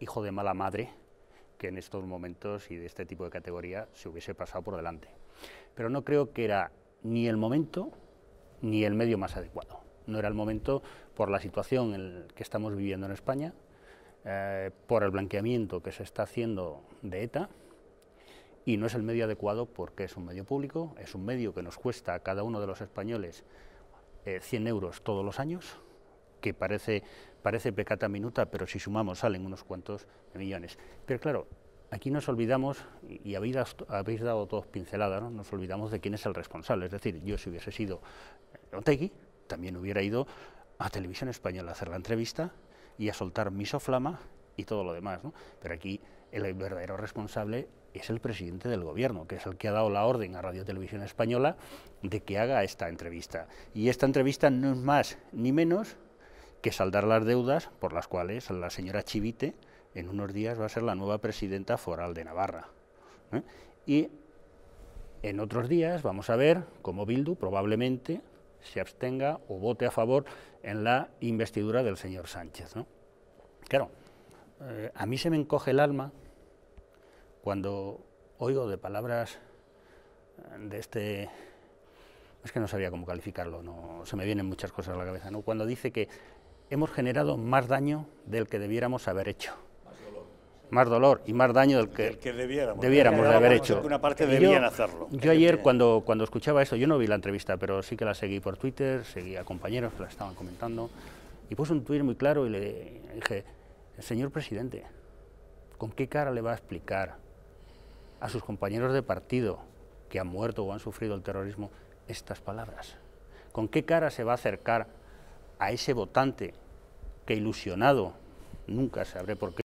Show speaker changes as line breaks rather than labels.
hijo de mala madre que en estos momentos y de este tipo de categoría se hubiese pasado por delante. Pero no creo que era ni el momento ni el medio más adecuado. No era el momento por la situación en que estamos viviendo en España, eh, por el blanqueamiento que se está haciendo de ETA, y no es el medio adecuado porque es un medio público, es un medio que nos cuesta a cada uno de los españoles 100 eh, euros todos los años, que parece, parece pecata minuta, pero si sumamos salen unos cuantos millones. Pero claro, aquí nos olvidamos, y habéis, habéis dado todos pinceladas, ¿no? nos olvidamos de quién es el responsable. Es decir, yo si hubiese sido Otegui, también hubiera ido a Televisión Española a hacer la entrevista y a soltar misoflama y todo lo demás. Pero aquí el verdadero responsable es el presidente del gobierno, que es el que ha dado la orden a Radio Televisión Española de que haga esta entrevista. Y esta entrevista no es más ni menos que saldar las deudas por las cuales la señora Chivite en unos días va a ser la nueva presidenta foral de Navarra. ¿eh? Y en otros días vamos a ver cómo Bildu probablemente se abstenga o vote a favor en la investidura del señor Sánchez. Claro, eh, a mí se me encoge el alma cuando oigo de palabras de este... Es que no sabía cómo calificarlo, no, se me vienen muchas cosas a la cabeza. ¿no? Cuando dice que hemos generado más daño del que debiéramos haber hecho. Más dolor, más dolor y más daño del que, debiéramos, haber hecho. Una parte debían yo, hacerlo. Yo ayer cuando, cuando escuchaba eso, yo no vi la entrevista, pero sí que la seguí por Twitter, seguí a compañeros que la estaban comentando, y puso un tuit muy claro y le dije, señor presidente, ¿con qué cara le va a explicar a sus compañeros de partido que han muerto o han sufrido el terrorismo estas palabras? ¿Con qué cara se va a acercar a ese votante que ilusionado, nunca sabré por qué,